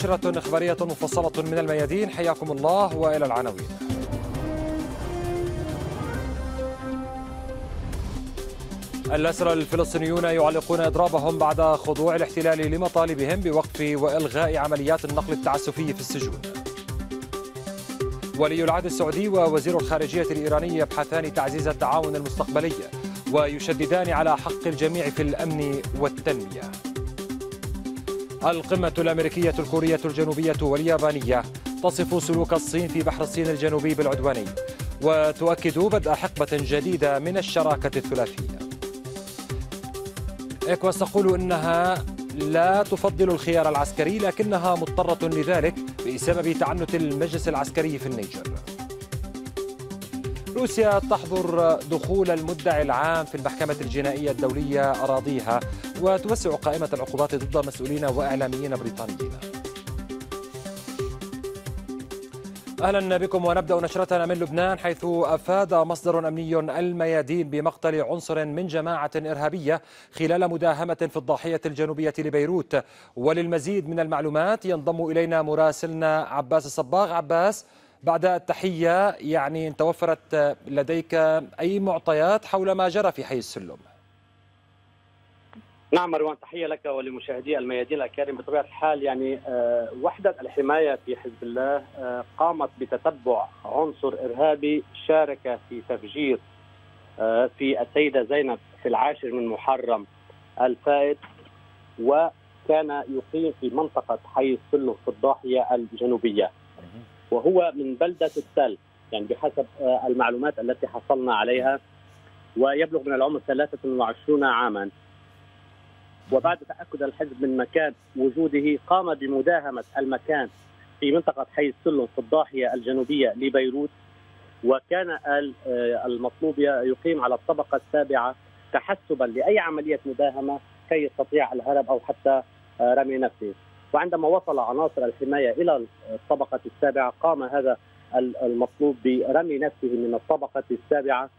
نشرة إخبارية مفصلة من الميادين حياكم الله وإلى العناوين الأسرى الفلسطينيون يعلقون إضرابهم بعد خضوع الاحتلال لمطالبهم بوقف وإلغاء عمليات النقل التعسفي في السجون ولي العهد السعودي ووزير الخارجية الإيراني يبحثان تعزيز التعاون المستقبلي ويشددان على حق الجميع في الأمن والتنمية القمة الأمريكية الكورية الجنوبية واليابانية تصف سلوك الصين في بحر الصين الجنوبي بالعدواني وتؤكد بدء حقبة جديدة من الشراكة الثلاثية إكواس تقول إنها لا تفضل الخيار العسكري لكنها مضطرة لذلك بسبب تعنت المجلس العسكري في النيجر روسيا تحظر دخول المدعي العام في المحكمة الجنائية الدولية أراضيها وتوسع قائمة العقوبات ضد مسؤولين وإعلاميين بريطانيين اهلا بكم ونبدا نشرتنا من لبنان حيث افاد مصدر امني الميادين بمقتل عنصر من جماعه ارهابيه خلال مداهمه في الضاحيه الجنوبيه لبيروت وللمزيد من المعلومات ينضم الينا مراسلنا عباس الصباغ عباس بعد التحية يعني إن توفرت آه، لديك أي معطيات حول ما جرى في حي السلم نعم مروان تحية لك ولمشاهدي الميادين الكريم بطبيعة الحال يعني آه، وحدة الحماية في حزب الله آه، قامت بتتبع عنصر إرهابي شارك في تفجير في السيدة زينب في العاشر من محرم الفائت وكان يقيم في منطقة حي السلم في الضاحية الجنوبية وهو من بلدة السل يعني بحسب آه، المعلومات التي حصلنا عليها ويبلغ من العمر 23 عاما وبعد تأكد الحزب من مكان وجوده قام بمداهمة المكان في منطقة حي السلم في الضاحية الجنوبية لبيروت وكان آه، المطلوب يقيم على الطبقة السابعة تحسبا لأي عملية مداهمة كي يستطيع الهرب أو حتى آه، رمي نفسه وعندما وصل عناصر الحماية إلى الطبقة السابعة قام هذا المطلوب برمي نفسه من الطبقة السابعة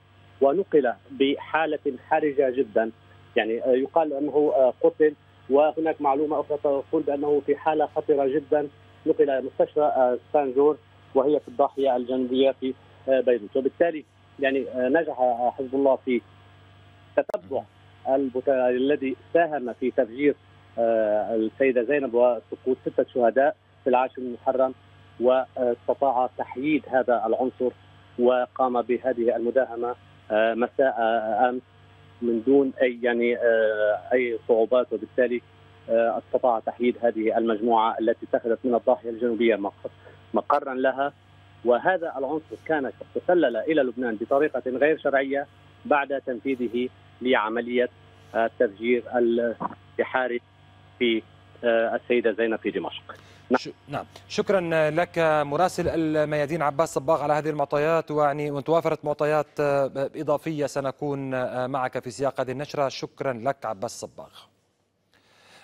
ونقل بحالة حرجة جدا يعني آه، يقال أنه آه، قتل وهناك معلومة أخرى تقول بأنه في حالة خطرة جدا نقل إلى مستشفى آه، سانجور وهي في الضاحية الجنوبية في بيروت وبالتالي يعني نجح حزب الله في تتبع الذي ساهم في تفجير آه، السيده زينب وسقوط سته شهداء في العاشر من محرم واستطاع تحييد هذا العنصر وقام بهذه المداهمه آه، مساء امس من دون اي يعني آه، اي صعوبات وبالتالي استطاع تحييد هذه المجموعه التي اتخذت من الضاحيه الجنوبيه مقرا لها وهذا العنصر كان قد تسلل الى لبنان بطريقه غير شرعيه بعد تنفيذه لعمليه تفجير البحاري في آه، السيدة زينب في دمشق نعم. نعم شكرا لك مراسل الميادين عباس صباغ على هذه المعطيات ويعني وان توافرت معطيات آه، اضافيه سنكون آه، معك في سياق هذه النشره شكرا لك عباس صباغ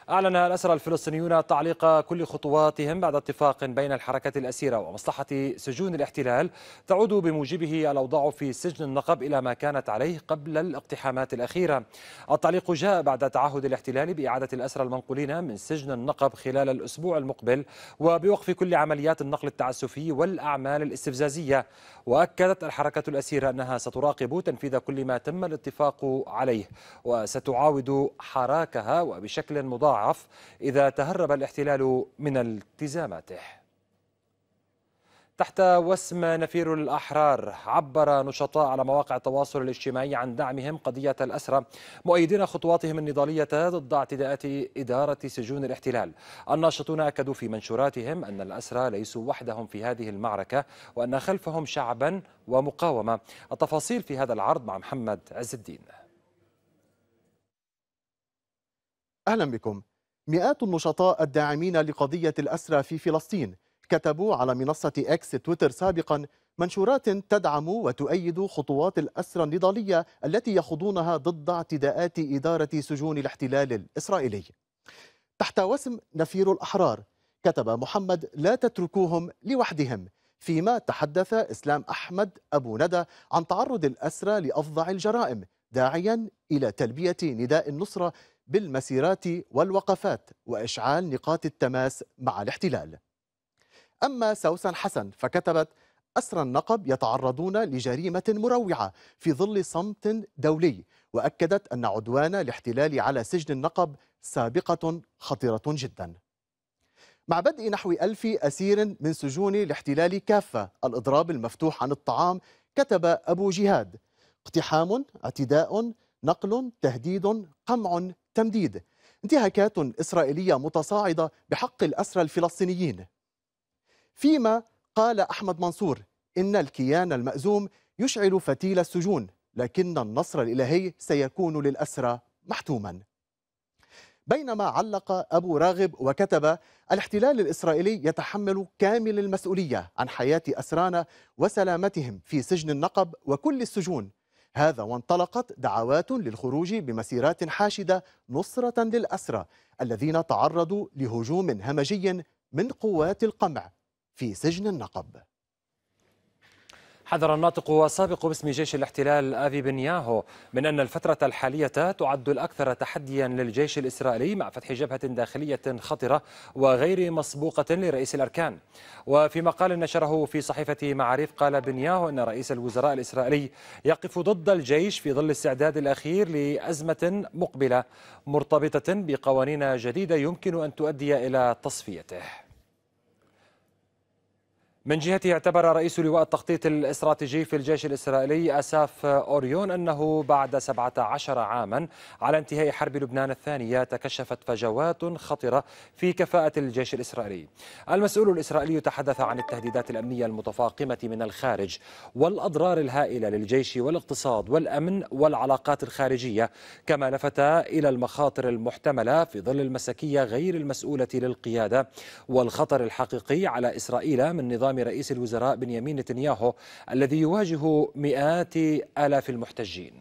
أعلن الأسرى الفلسطينيون تعليق كل خطواتهم بعد اتفاق بين الحركة الأسيرة ومصلحة سجون الاحتلال تعود بموجبه الأوضاع في سجن النقب إلى ما كانت عليه قبل الاقتحامات الأخيرة التعليق جاء بعد تعهد الاحتلال بإعادة الأسرى المنقولين من سجن النقب خلال الأسبوع المقبل وبوقف كل عمليات النقل التعسفي والأعمال الاستفزازية وأكدت الحركة الأسيرة أنها ستراقب تنفيذ كل ما تم الاتفاق عليه وستعاود حراكها وبشكل مضاعف تتضاعف إذا تهرب الاحتلال من التزاماته تحت وسم نفير الأحرار عبر نشطاء على مواقع التواصل الاجتماعي عن دعمهم قضية الأسرة مؤيدين خطواتهم النضالية ضد اعتداءات إدارة سجون الاحتلال الناشطون أكدوا في منشوراتهم أن الأسرى ليسوا وحدهم في هذه المعركة وأن خلفهم شعبا ومقاومة التفاصيل في هذا العرض مع محمد عز الدين أهلا بكم مئات النشطاء الداعمين لقضية الأسرى في فلسطين كتبوا على منصة إكس تويتر سابقا منشورات تدعم وتؤيد خطوات الأسرى النضالية التي يخوضونها ضد اعتداءات إدارة سجون الاحتلال الإسرائيلي تحت وسم نفير الأحرار كتب محمد لا تتركوهم لوحدهم فيما تحدث إسلام أحمد أبو ندى عن تعرض الأسرى لأفظع الجرائم داعيا إلى تلبية نداء النصرة بالمسيرات والوقفات وإشعال نقاط التماس مع الاحتلال أما سوسن حسن فكتبت أسرى النقب يتعرضون لجريمة مروعة في ظل صمت دولي وأكدت أن عدوان الاحتلال على سجن النقب سابقة خطيرة جدا مع بدء نحو ألف أسير من سجون الاحتلال كافة الإضراب المفتوح عن الطعام كتب أبو جهاد اقتحام اعتداء نقل تهديد قمع تمديد انتهاكات إسرائيلية متصاعدة بحق الأسرى الفلسطينيين فيما قال أحمد منصور إن الكيان المأزوم يشعل فتيل السجون لكن النصر الإلهي سيكون للأسرى محتوما بينما علق أبو راغب وكتب الاحتلال الإسرائيلي يتحمل كامل المسؤولية عن حياة أسرانا وسلامتهم في سجن النقب وكل السجون هذا وانطلقت دعوات للخروج بمسيرات حاشدة نصرة للأسرى الذين تعرضوا لهجوم همجي من قوات القمع في سجن النقب حذر الناطق وسابق باسم جيش الاحتلال آفي بنياهو من أن الفترة الحالية تعد الأكثر تحديا للجيش الإسرائيلي مع فتح جبهة داخلية خطرة وغير مسبوقة لرئيس الأركان وفي مقال نشره في صحيفة معاريف قال بنياهو أن رئيس الوزراء الإسرائيلي يقف ضد الجيش في ظل الاستعداد الأخير لأزمة مقبلة مرتبطة بقوانين جديدة يمكن أن تؤدي إلى تصفيته من جهته اعتبر رئيس لواء التخطيط الاستراتيجي في الجيش الإسرائيلي أساف أوريون أنه بعد 17 عاما على انتهاء حرب لبنان الثانية تكشفت فجوات خطرة في كفاءة الجيش الإسرائيلي المسؤول الإسرائيلي تحدث عن التهديدات الأمنية المتفاقمة من الخارج والأضرار الهائلة للجيش والاقتصاد والأمن والعلاقات الخارجية كما لفت إلى المخاطر المحتملة في ظل المسكية غير المسؤولة للقيادة والخطر الحقيقي على إسرائيل من نظام كلام رئيس الوزراء بنيامين نتنياهو الذي يواجه مئات آلاف المحتجين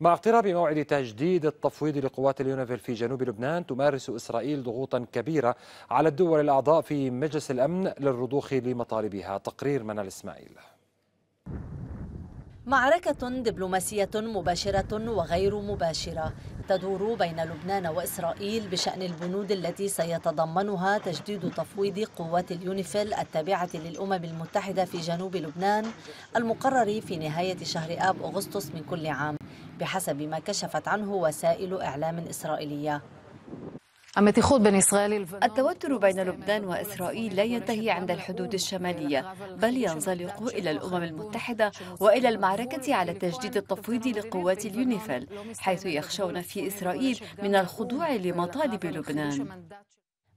مع اقتراب موعد تجديد التفويض لقوات اليونيفيل في جنوب لبنان تمارس إسرائيل ضغوطا كبيرة على الدول الأعضاء في مجلس الأمن للرضوخ لمطالبها تقرير منال إسماعيل معركة دبلوماسية مباشرة وغير مباشرة تدور بين لبنان وإسرائيل بشأن البنود التي سيتضمنها تجديد تفويض قوات اليونيفيل التابعة للأمم المتحدة في جنوب لبنان المقرر في نهاية شهر آب أغسطس من كل عام بحسب ما كشفت عنه وسائل إعلام إسرائيلية التوتر بين لبنان وإسرائيل لا ينتهي عند الحدود الشمالية بل ينزلق إلى الأمم المتحدة وإلى المعركة على تجديد التفويض لقوات اليونيفيل حيث يخشون في إسرائيل من الخضوع لمطالب لبنان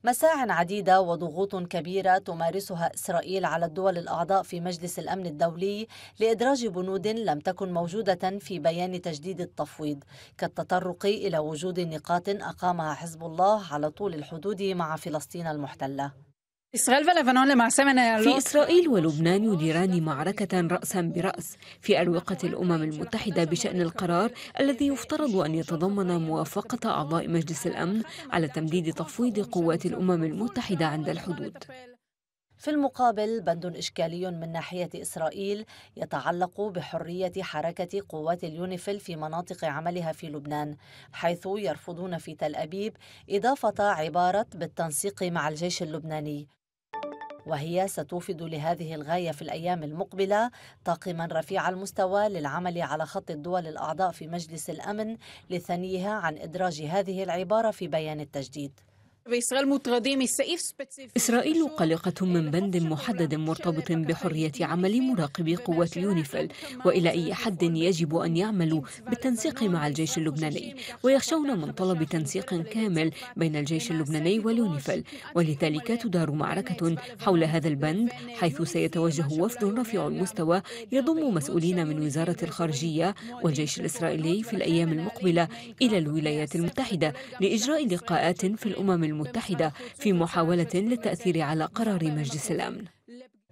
مساع عديدة وضغوط كبيرة تمارسها إسرائيل على الدول الأعضاء في مجلس الأمن الدولي لإدراج بنود لم تكن موجودة في بيان تجديد التفويض كالتطرق إلى وجود نقاط أقامها حزب الله على طول الحدود مع فلسطين المحتلة إسرائيل ولبنان لمعسى في إسرائيل ولبنان يديران معركة رأسا برأس في أروقة الأمم المتحدة بشأن القرار الذي يفترض أن يتضمن موافقة أعضاء مجلس الأمن على تمديد تفويض قوات الأمم المتحدة عند الحدود في المقابل بند إشكالي من ناحية إسرائيل يتعلق بحرية حركة قوات اليونيفيل في مناطق عملها في لبنان حيث يرفضون في تل أبيب إضافة عبارة بالتنسيق مع الجيش اللبناني وهي ستوفد لهذه الغاية في الأيام المقبلة طاقما رفيع المستوى للعمل على خط الدول الأعضاء في مجلس الأمن لثنيها عن إدراج هذه العبارة في بيان التجديد إسرائيل قلقة من بند محدد مرتبط بحرية عمل مراقبي قوات يونيفل وإلى أي حد يجب أن يعملوا بالتنسيق مع الجيش اللبناني ويخشون من طلب تنسيق كامل بين الجيش اللبناني واليونيفل ولذلك تدار معركة حول هذا البند حيث سيتوجه وفد رفيع المستوى يضم مسؤولين من وزارة الخارجية والجيش الإسرائيلي في الأيام المقبلة إلى الولايات المتحدة لإجراء لقاءات في الأمم المتحدة المتحدة في محاولة للتأثير على قرار مجلس الأمن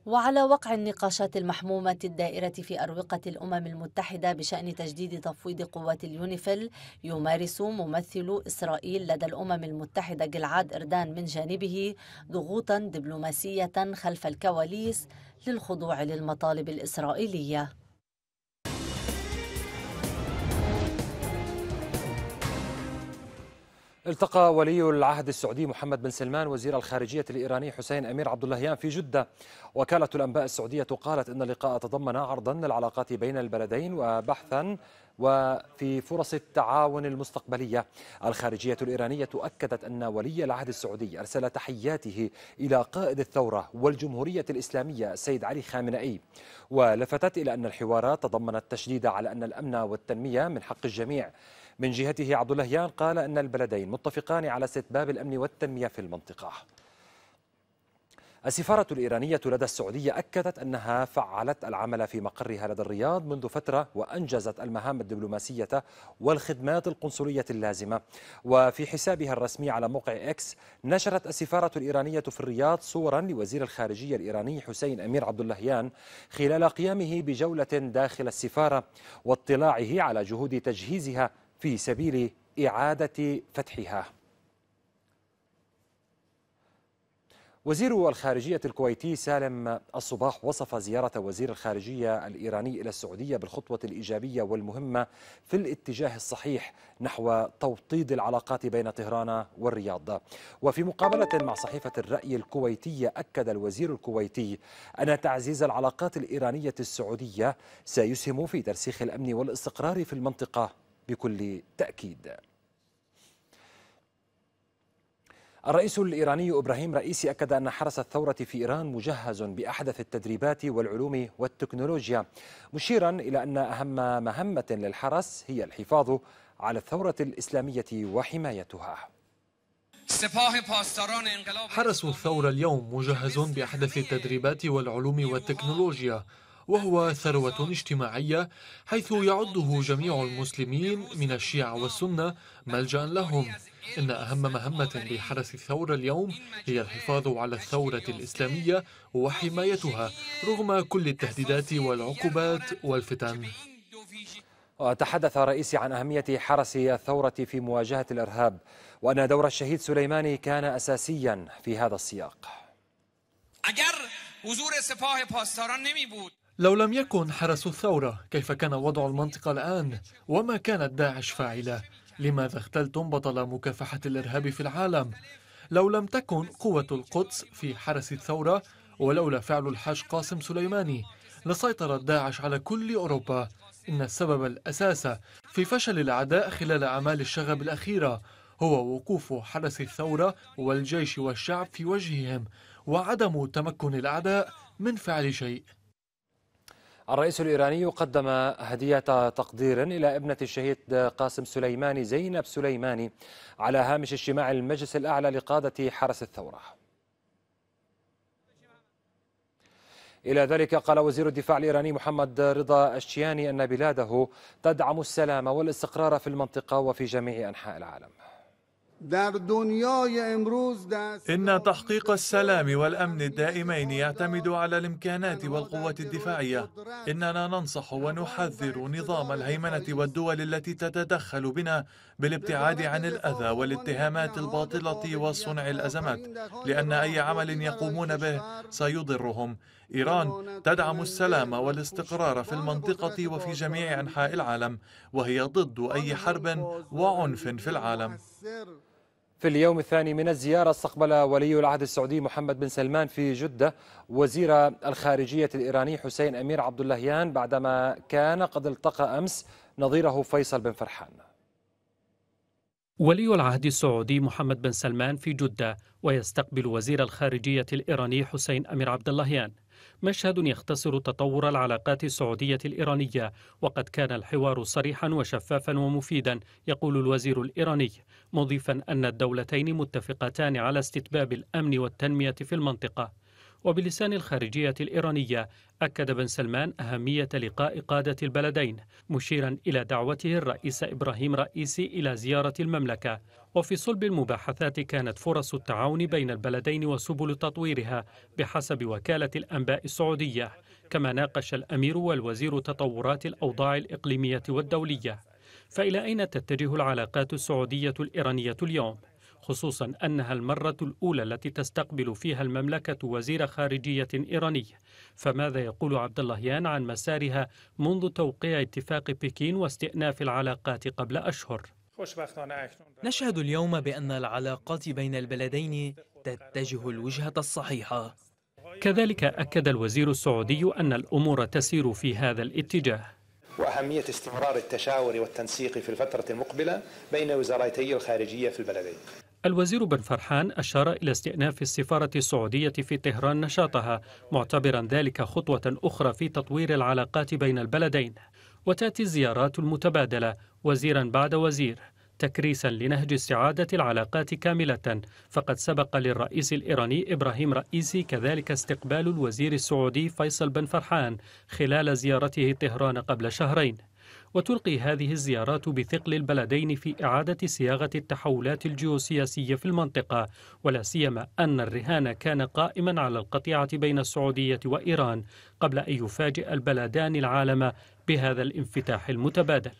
وعلى وقع النقاشات المحمومة الدائرة في أروقة الأمم المتحدة بشأن تجديد تفويض قوات اليونيفيل يمارس ممثل إسرائيل لدى الأمم المتحدة جلعاد إردان من جانبه ضغوطا دبلوماسية خلف الكواليس للخضوع للمطالب الإسرائيلية التقى ولي العهد السعودي محمد بن سلمان وزير الخارجية الإيراني حسين أمير عبد اللهيان في جدة وكالة الأنباء السعودية قالت إن اللقاء تضمن عرضا للعلاقات بين البلدين وبحثا وفي فرص التعاون المستقبلية الخارجية الإيرانية أكدت أن ولي العهد السعودي أرسل تحياته إلى قائد الثورة والجمهورية الإسلامية السيد علي خامنئي ولفتت إلى أن الحوارات تضمنت تشديد على أن الأمن والتنمية من حق الجميع من جهته عبد اللهيان قال أن البلدين متفقان على استتباب الأمن والتنمية في المنطقة السفارة الإيرانية لدى السعودية أكدت أنها فعلت العمل في مقرها لدى الرياض منذ فترة وأنجزت المهام الدبلوماسية والخدمات القنصلية اللازمة وفي حسابها الرسمي على موقع إكس نشرت السفارة الإيرانية في الرياض صورا لوزير الخارجية الإيراني حسين أمير عبد اللهيان خلال قيامه بجولة داخل السفارة واطلاعه على جهود تجهيزها في سبيل إعادة فتحها وزير الخارجية الكويتي سالم الصباح وصف زيارة وزير الخارجية الإيراني إلى السعودية بالخطوة الإيجابية والمهمة في الاتجاه الصحيح نحو توطيد العلاقات بين طهران والرياض وفي مقابلة مع صحيفة الرأي الكويتية أكد الوزير الكويتي أن تعزيز العلاقات الإيرانية السعودية سيسهم في ترسيخ الأمن والاستقرار في المنطقة بكل تأكيد الرئيس الإيراني إبراهيم رئيسي أكد أن حرس الثورة في إيران مجهز بأحدث التدريبات والعلوم والتكنولوجيا مشيرا إلى أن أهم مهمة للحرس هي الحفاظ على الثورة الإسلامية وحمايتها حرس الثورة اليوم مجهز بأحدث التدريبات والعلوم والتكنولوجيا وهو ثروة اجتماعية حيث يعده جميع المسلمين من الشيعة والسنة ملجأ لهم إن أهم مهمة لحرس الثورة اليوم هي الحفاظ على الثورة الإسلامية وحمايتها رغم كل التهديدات والعقوبات والفتن وتحدث رئيسي عن أهمية حرس الثورة في مواجهة الإرهاب وأن دور الشهيد سليماني كان أساسيا في هذا السياق لو لم يكن حرس الثورة كيف كان وضع المنطقة الآن وما كانت داعش فاعلة لماذا اختلتم بطل مكافحة الإرهاب في العالم لو لم تكن قوة القدس في حرس الثورة ولولا فعل الحاج قاسم سليماني لسيطرت داعش على كل أوروبا إن السبب الأساس في فشل الأعداء خلال أعمال الشغب الأخيرة هو وقوف حرس الثورة والجيش والشعب في وجههم وعدم تمكن الأعداء من فعل شيء الرئيس الإيراني قدم هدية تقدير إلى ابنة الشهيد قاسم سليماني زينب سليماني على هامش اجتماع المجلس الأعلى لقادة حرس الثورة إلى ذلك قال وزير الدفاع الإيراني محمد رضا الشياني أن بلاده تدعم السلام والاستقرار في المنطقة وفي جميع أنحاء العالم إن تحقيق السلام والأمن الدائمين يعتمد على الإمكانات والقوة الدفاعية إننا ننصح ونحذر نظام الهيمنة والدول التي تتدخل بنا بالابتعاد عن الأذى والاتهامات الباطلة وصنع الأزمات لأن أي عمل يقومون به سيضرهم إيران تدعم السلام والاستقرار في المنطقة وفي جميع أنحاء العالم وهي ضد أي حرب وعنف في العالم في اليوم الثاني من الزيارة استقبل ولي العهد السعودي محمد بن سلمان في جدة وزير الخارجية الإيراني حسين أمير عبد اللهيان بعدما كان قد التقى أمس نظيره فيصل بن فرحان ولي العهد السعودي محمد بن سلمان في جدة ويستقبل وزير الخارجية الإيراني حسين أمير عبد اللهيان مشهد يختصر تطور العلاقات السعودية الإيرانية وقد كان الحوار صريحا وشفافا ومفيدا يقول الوزير الإيراني مضيفا أن الدولتين متفقتان على استتباب الأمن والتنمية في المنطقة وبلسان الخارجية الإيرانية أكد بن سلمان أهمية لقاء قادة البلدين مشيرا إلى دعوته الرئيس إبراهيم رئيسي إلى زيارة المملكة وفي صلب المباحثات كانت فرص التعاون بين البلدين وسبل تطويرها بحسب وكالة الأنباء السعودية كما ناقش الأمير والوزير تطورات الأوضاع الإقليمية والدولية فإلى أين تتجه العلاقات السعودية الإيرانية اليوم؟ خصوصا أنها المرة الأولى التي تستقبل فيها المملكة وزير خارجية إيراني فماذا يقول عبد اللهيان عن مسارها منذ توقيع اتفاق بكين واستئناف العلاقات قبل أشهر نشهد اليوم بأن العلاقات بين البلدين تتجه الوجهة الصحيحة كذلك أكد الوزير السعودي أن الأمور تسير في هذا الاتجاه وأهمية استمرار التشاور والتنسيق في الفترة المقبلة بين وزارتي الخارجية في البلدين الوزير بن فرحان أشار إلى استئناف السفارة السعودية في طهران نشاطها معتبرا ذلك خطوة أخرى في تطوير العلاقات بين البلدين وتأتي الزيارات المتبادلة وزيرا بعد وزير تكريسا لنهج استعادة العلاقات كاملة فقد سبق للرئيس الإيراني إبراهيم رئيسي كذلك استقبال الوزير السعودي فيصل بن فرحان خلال زيارته طهران قبل شهرين وتلقي هذه الزيارات بثقل البلدين في إعادة صياغة التحولات الجيوسياسية في المنطقة ولا سيما أن الرهان كان قائما على القطيعة بين السعودية وإيران قبل أن يفاجئ البلدان العالم بهذا الانفتاح المتبادل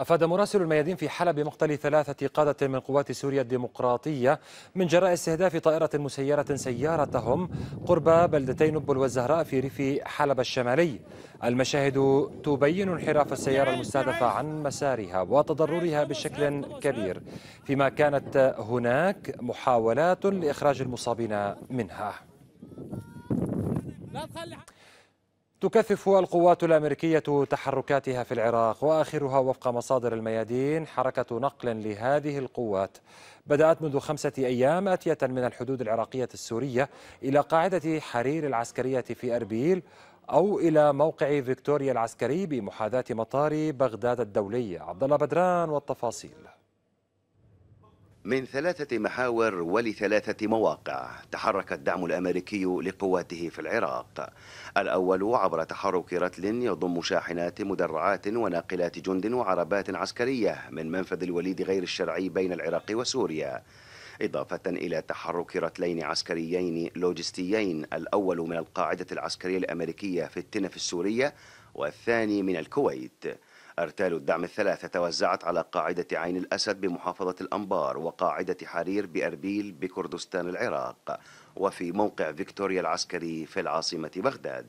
أفاد مراسل الميادين في حلب مقتل ثلاثة قادة من قوات سوريا الديمقراطية من جراء استهداف طائرة مسيرة سيارتهم قرب بلدتي نبل والزهراء في ريف حلب الشمالي المشاهد تبين انحراف السيارة المستهدفة عن مسارها وتضررها بشكل كبير فيما كانت هناك محاولات لإخراج المصابين منها تكثف القوات الأمريكية تحركاتها في العراق وآخرها وفق مصادر الميادين حركة نقل لهذه القوات بدأت منذ خمسة أيام آتية من الحدود العراقية السورية إلى قاعدة حرير العسكرية في أربيل أو إلى موقع فيكتوريا العسكري بمحاذاة مطار بغداد الدولي عبد الله بدران والتفاصيل من ثلاثة محاور ولثلاثة مواقع تحرك الدعم الأمريكي لقواته في العراق الأول عبر تحرك رتل يضم شاحنات مدرعات وناقلات جند وعربات عسكرية من منفذ الوليد غير الشرعي بين العراق وسوريا إضافة إلى تحرك رتلين عسكريين لوجستيين الأول من القاعدة العسكرية الأمريكية في التنف السورية والثاني من الكويت أرتال الدعم الثلاثة توزعت على قاعدة عين الأسد بمحافظة الأنبار وقاعدة حرير بأربيل بكردستان العراق وفي موقع فيكتوريا العسكري في العاصمة بغداد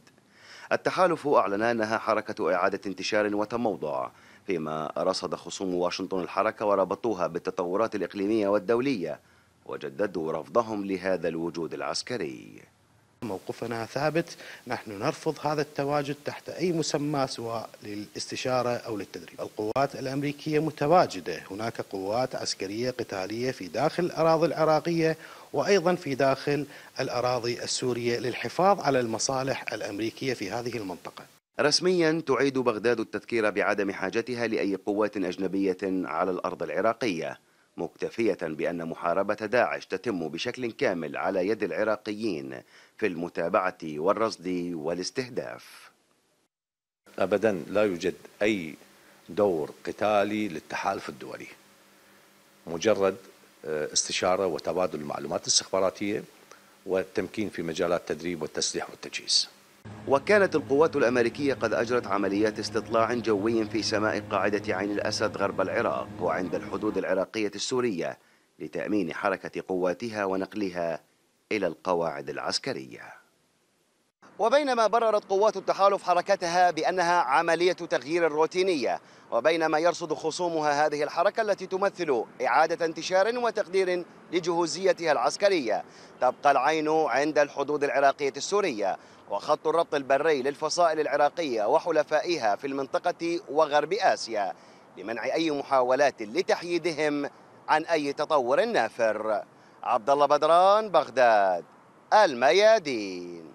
التحالف أعلن أنها حركة إعادة انتشار وتموضع فيما رصد خصوم واشنطن الحركة وربطوها بالتطورات الإقليمية والدولية وجددوا رفضهم لهذا الوجود العسكري موقفنا ثابت نحن نرفض هذا التواجد تحت أي مسمى سواء للاستشارة أو للتدريب القوات الأمريكية متواجدة هناك قوات عسكرية قتالية في داخل الأراضي العراقية وأيضا في داخل الأراضي السورية للحفاظ على المصالح الأمريكية في هذه المنطقة رسميا تعيد بغداد التذكير بعدم حاجتها لأي قوات أجنبية على الأرض العراقية مكتفية بأن محاربة داعش تتم بشكل كامل على يد العراقيين في المتابعة والرصد والاستهداف أبدا لا يوجد أي دور قتالي للتحالف الدولي مجرد آه، استشارة وتبادل المعلومات الاستخباراتية والتمكين في مجالات التدريب والتسليح والتجهيز وكانت القوات الأمريكية قد أجرت عمليات استطلاع جوي في سماء قاعدة عين الأسد غرب العراق وعند الحدود العراقية السورية لتأمين حركة قواتها ونقلها إلى القواعد العسكرية وبينما بررت قوات التحالف حركتها بأنها عملية تغيير روتينية وبينما يرصد خصومها هذه الحركة التي تمثل إعادة انتشار وتقدير لجهوزيتها العسكرية تبقى العين عند الحدود العراقية السورية وخط الربط البري للفصائل العراقية وحلفائها في المنطقة وغرب آسيا لمنع أي محاولات لتحييدهم عن أي تطور نافر عبد الله بدران بغداد الميادين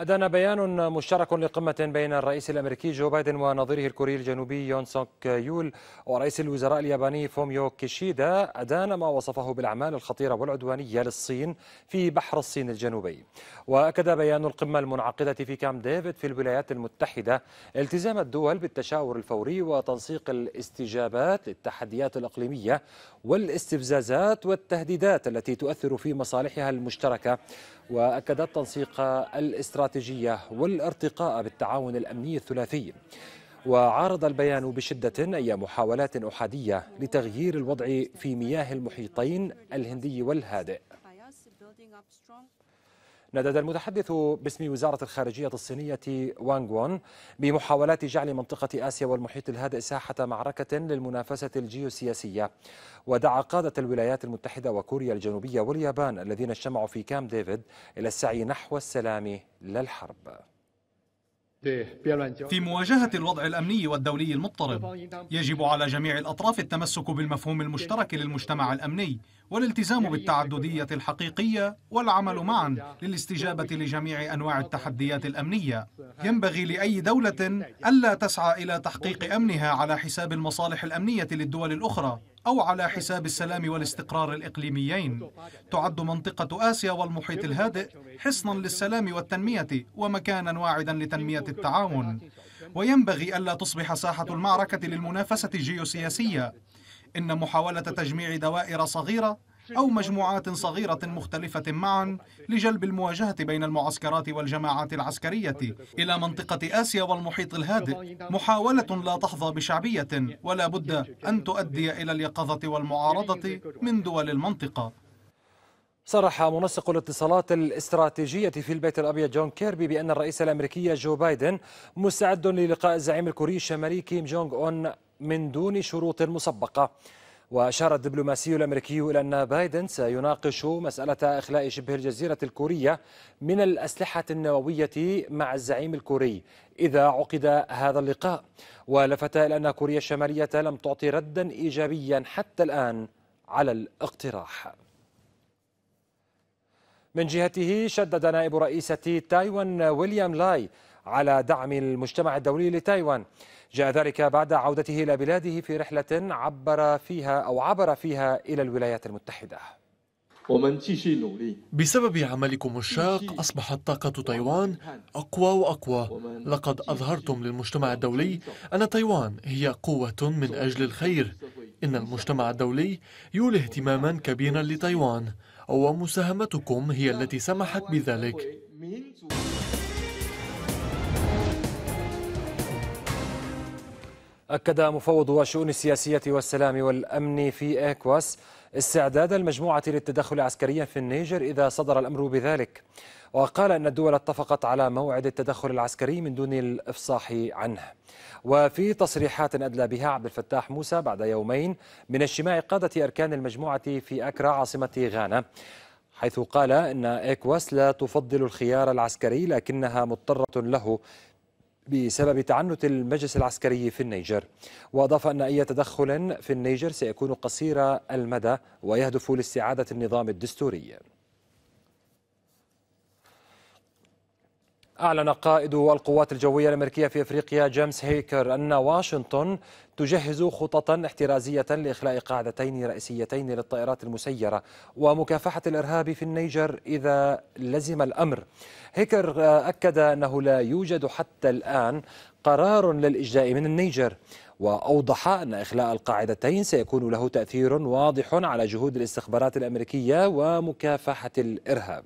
أدان بيان مشترك لقمة بين الرئيس الأمريكي جو بايدن ونظيره الكوري الجنوبي يون سونغ يول ورئيس الوزراء الياباني فوميو كيشيدا أدان ما وصفه بالأعمال الخطيرة والعدوانية للصين في بحر الصين الجنوبي وأكد بيان القمة المنعقدة في كام ديفيد في الولايات المتحدة التزام الدول بالتشاور الفوري وتنسيق الاستجابات للتحديات الإقليمية والاستفزازات والتهديدات التي تؤثر في مصالحها المشتركة وأكد التنسيق الاستراتيجي الاستراتيجية والارتقاء بالتعاون الأمني الثلاثي وعارض البيان بشدة أي محاولات أحادية لتغيير الوضع في مياه المحيطين الهندي والهادئ ندد المتحدث باسم وزارة الخارجية الصينية وانغ وون بمحاولات جعل منطقة آسيا والمحيط الهادئ ساحة معركة للمنافسة الجيوسياسية ودعا قادة الولايات المتحدة وكوريا الجنوبية واليابان الذين اجتمعوا في كام ديفيد إلى السعي نحو السلام لا الحرب في مواجهة الوضع الأمني والدولي المضطرب يجب على جميع الأطراف التمسك بالمفهوم المشترك للمجتمع الأمني والالتزام بالتعددية الحقيقية والعمل معا للاستجابة لجميع أنواع التحديات الأمنية ينبغي لأي دولة ألا تسعى إلى تحقيق أمنها على حساب المصالح الأمنية للدول الأخرى أو على حساب السلام والاستقرار الإقليميين تعد منطقة آسيا والمحيط الهادئ حصنا للسلام والتنمية ومكانا واعدا لتنمية التعاون وينبغي ألا تصبح ساحة المعركة للمنافسة الجيوسياسية إن محاولة تجميع دوائر صغيرة أو مجموعات صغيرة مختلفة معا لجلب المواجهة بين المعسكرات والجماعات العسكرية إلى منطقة آسيا والمحيط الهادئ محاولة لا تحظى بشعبية ولا بد أن تؤدي إلى اليقظة والمعارضة من دول المنطقة صرح منسق الاتصالات الاستراتيجية في البيت الأبيض جون كيربي بأن الرئيس الأمريكي جو بايدن مستعد للقاء الزعيم الكوري الشمالي كيم جونغ أون من دون شروط مسبقة وأشار الدبلوماسي الأمريكي إلى أن بايدن سيناقش مسألة إخلاء شبه الجزيرة الكورية من الأسلحة النووية مع الزعيم الكوري إذا عقد هذا اللقاء ولفت إلى أن كوريا الشمالية لم تعطي ردا إيجابيا حتى الآن على الاقتراح من جهته شدد نائب رئيسة تايوان ويليام لاي على دعم المجتمع الدولي لتايوان جاء ذلك بعد عودته إلى بلاده في رحلة عبر فيها أو عبر فيها إلى الولايات المتحدة بسبب عملكم الشاق أصبحت طاقة تايوان أقوى وأقوى لقد أظهرتم للمجتمع الدولي أن تايوان هي قوة من أجل الخير إن المجتمع الدولي يولي اهتماما كبيرا لتايوان ومساهمتكم هي التي سمحت بذلك أكد مفوض الشؤون السياسية والسلام والأمن في إيكواس استعداد المجموعة للتدخل عسكريا في النيجر إذا صدر الأمر بذلك وقال أن الدول اتفقت على موعد التدخل العسكري من دون الإفصاح عنه وفي تصريحات أدلى بها عبد الفتاح موسى بعد يومين من اجتماع قادة أركان المجموعة في أكرا عاصمة غانا حيث قال أن إيكواس لا تفضل الخيار العسكري لكنها مضطرة له بسبب تعنت المجلس العسكري في النيجر وأضاف أن أي تدخل في النيجر سيكون قصير المدى ويهدف لاستعادة النظام الدستوري أعلن قائد القوات الجوية الأمريكية في أفريقيا جيمس هيكر أن واشنطن تجهز خططا احترازية لإخلاء قاعدتين رئيسيتين للطائرات المسيرة ومكافحة الإرهاب في النيجر إذا لزم الأمر هيكر أكد أنه لا يوجد حتى الآن قرار للإجلاء من النيجر وأوضح أن إخلاء القاعدتين سيكون له تأثير واضح على جهود الاستخبارات الأمريكية ومكافحة الإرهاب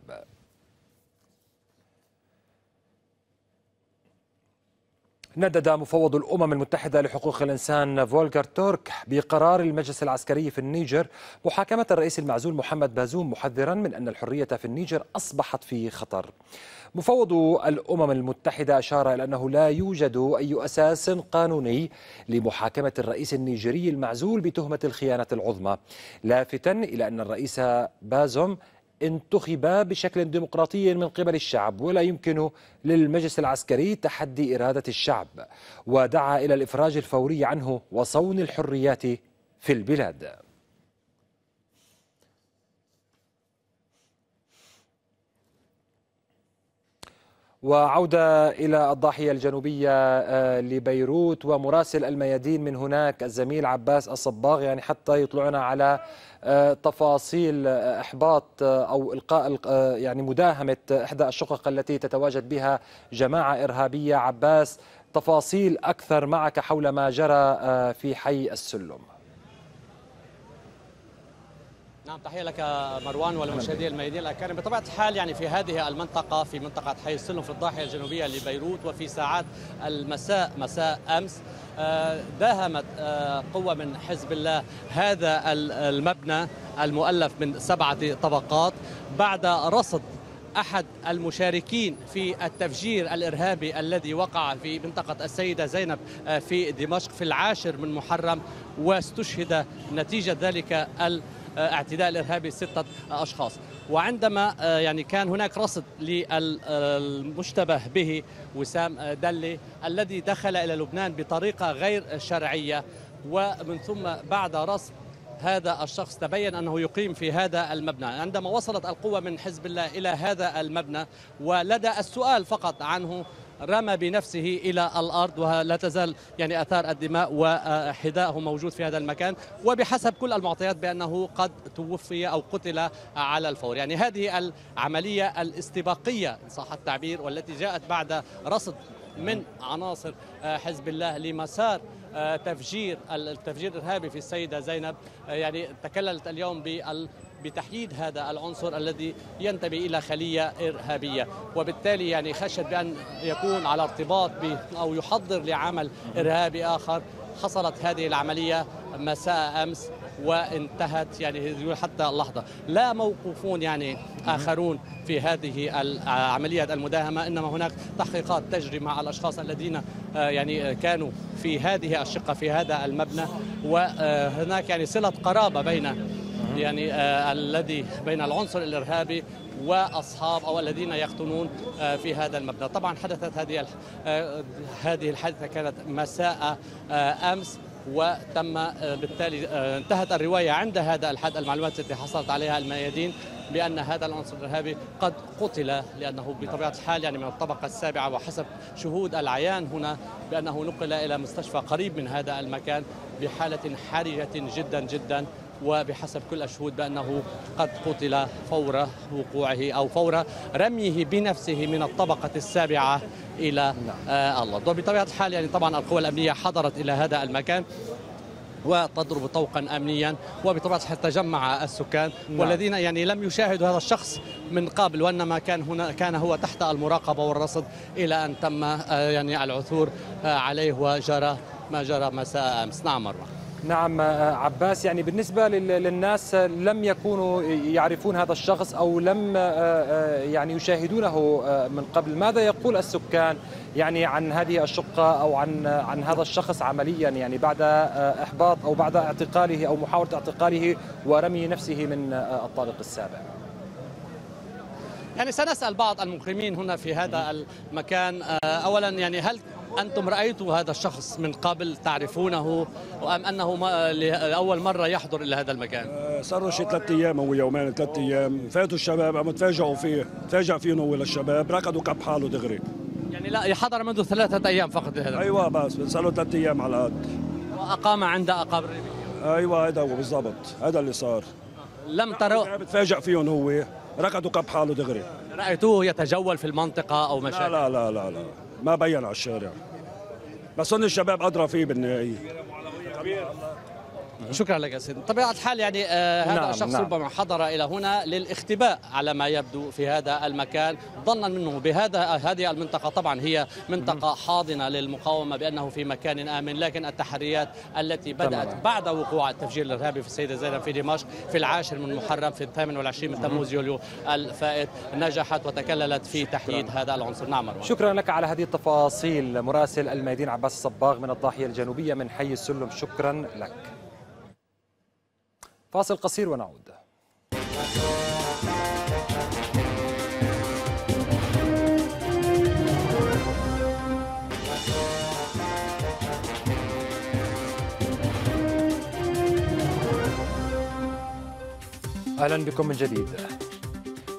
ندد مفوض الأمم المتحدة لحقوق الإنسان فولكر تورك بقرار المجلس العسكري في النيجر محاكمة الرئيس المعزول محمد بازوم محذرا من أن الحرية في النيجر أصبحت في خطر مفوض الأمم المتحدة أشار إلى أنه لا يوجد أي أساس قانوني لمحاكمة الرئيس النيجري المعزول بتهمة الخيانة العظمى لافتا إلى أن الرئيس بازوم انتخب بشكل ديمقراطي من قبل الشعب ولا يمكن للمجلس العسكري تحدي إرادة الشعب ودعا إلى الإفراج الفوري عنه وصون الحريات في البلاد وعودة إلى الضاحية الجنوبية آه، لبيروت ومراسل الميادين من هناك الزميل عباس الصباغ يعني حتى يطلعنا على آه، تفاصيل آه، إحباط أو إلقاء يعني مداهمة إحدى الشقق التي تتواجد بها جماعة إرهابية عباس تفاصيل أكثر معك حول ما جرى في حي السلم نعم تحية لك مروان والمشاهدين الميادين الأكارم بطبيعة الحال يعني في هذه المنطقة في منطقة حي السلم في الضاحية الجنوبية لبيروت وفي ساعات المساء مساء أمس آه، داهمت آه، قوة من حزب الله هذا المبنى المؤلف من سبعة طبقات بعد رصد احد المشاركين في التفجير الارهابي الذي وقع في منطقه السيده زينب آه، في دمشق في العاشر من محرم واستشهد نتيجه ذلك ال آه، اعتداء الارهابي سته اشخاص وعندما آه، يعني كان هناك رصد للمشتبه به وسام آه، دلي الذي دخل الى لبنان بطريقه غير شرعيه ومن ثم بعد رصد هذا الشخص تبين انه يقيم في هذا المبنى، عندما وصلت القوه من حزب الله الى هذا المبنى ولدى السؤال فقط عنه رمى بنفسه الى الارض ولا تزال يعني اثار الدماء وحذاءه موجود في هذا المكان وبحسب كل المعطيات بانه قد توفي او قتل على الفور يعني هذه العمليه الاستباقيه ان صح التعبير والتي جاءت بعد رصد من عناصر آه، حزب الله لمسار آه، تفجير التفجير الارهابي في السيده زينب آه، يعني تكللت اليوم بال بتحييد هذا العنصر الذي ينتمي الى خليه ارهابيه وبالتالي يعني خشيت بان يكون على ارتباط او يحضر لعمل ارهابي اخر حصلت هذه العمليه مساء امس وانتهت يعني حتى اللحظه لا موقوفون يعني اخرون في هذه العمليات المداهمه انما هناك تحقيقات تجري مع الاشخاص الذين آه، يعني آه، كانوا في هذه الشقه في هذا المبنى وهناك يعني صله قرابه بين يعني آه، الذي بين العنصر الارهابي واصحاب او الذين يقطنون آه، في هذا المبنى طبعا حدثت هذه آه، هذه الحادثه كانت مساء امس وتم بالتالي انتهت الروايه عند هذا الحد المعلومات التي حصلت عليها الميادين بان هذا العنصر الارهابي قد قتل لانه بطبيعه الحال يعني من الطبقه السابعه وحسب شهود العيان هنا بانه نقل الى مستشفى قريب من هذا المكان بحاله حرجه جدا جدا وبحسب كل الشهود بأنه قد قتل فور وقوعه أو فور رميه بنفسه من الطبقة السابعة إلى آه الله وبطبيعة الحال يعني طبعا القوى الأمنية حضرت إلى هذا المكان وتضرب طوقا امنيا وبطبيعه الحال تجمع السكان نعم. والذين يعني لم يشاهدوا هذا الشخص من قبل وانما كان هنا كان هو تحت المراقبه والرصد الى ان تم آه، يعني العثور آه، عليه وجرى ما جرى مساء امس نعم مروه نعم آه، عباس يعني بالنسبة للناس آه، لم يكونوا يعرفون هذا الشخص أو لم آه، يعني يشاهدونه من قبل ماذا يقول السكان يعني عن هذه الشقة أو عن عن هذا الشخص عمليا يعني بعد إحباط أو بعد اعتقاله أو محاولة اعتقاله ورمي نفسه من الطابق السابع يعني سنسأل بعض المقيمين هنا في هذا المكان أولا يعني هل أنتم رأيتوا هذا الشخص من قبل تعرفونه أم أنه لأول مرة يحضر إلى هذا المكان؟ آه، صار شيء ثلاث أيام أو يومين ثلاث أيام فاتوا الشباب عم تفاجئوا فيه تفاجئ فينا هو للشباب ركضوا كب حاله دغري يعني لا حضر منذ ثلاثة أيام فقط لهذا أيوة بس صار له ثلاث أيام على قد وأقام عند أقاربه أيوة هذا هو بالضبط هذا اللي صار لم ترى تفاجئ فيهم هو ركضوا كب حاله دغري رأيتوه يتجول في المنطقة أو مشاكل لا لا لا لا, لا. ما بين على الشارع بس هن الشباب ادرى فيه بالنهايه شكرا لك يا سيدي طبيعة الحال يعني آه هذا نعم الشخص نعم. ربما حضر إلى هنا للاختباء على ما يبدو في هذا المكان ظنا منه بهذا هذه المنطقة طبعا هي منطقة حاضنة للمقاومة بأنه في مكان آمن لكن التحريات التي بدأت تمام. بعد وقوع التفجير الإرهابي في السيدة زينب في دمشق في العاشر من محرم في الثامن والعشرين من تموز يوليو الفائت نجحت وتكللت في تحييد هذا العنصر نعم مروان شكرا لك على هذه التفاصيل مراسل الميادين عباس الصباغ من الضاحية الجنوبية من حي السلم شكرا لك فاصل قصير ونعود اهلا بكم من جديد.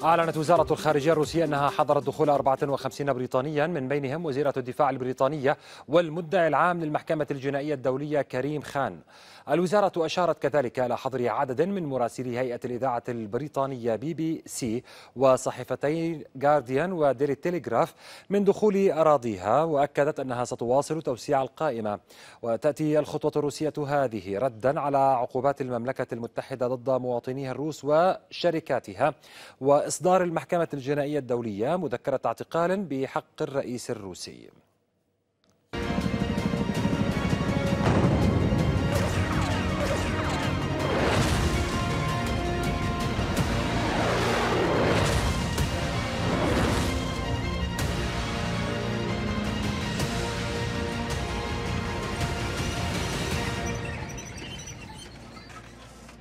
أعلنت وزارة الخارجية الروسية أنها حظرت دخول 54 بريطانيا من بينهم وزيرة الدفاع البريطانية والمدعي العام للمحكمة الجنائية الدولية كريم خان. الوزارة أشارت كذلك إلى حظر عدد من مراسلي هيئة الإذاعة البريطانية بي بي سي وصحيفتي جارديان وديلي تيليغراف من دخول أراضيها وأكدت أنها ستواصل توسيع القائمة وتأتي الخطوة الروسية هذه ردا على عقوبات المملكة المتحدة ضد مواطنيها الروس وشركاتها وإصدار المحكمة الجنائية الدولية مذكرة اعتقال بحق الرئيس الروسي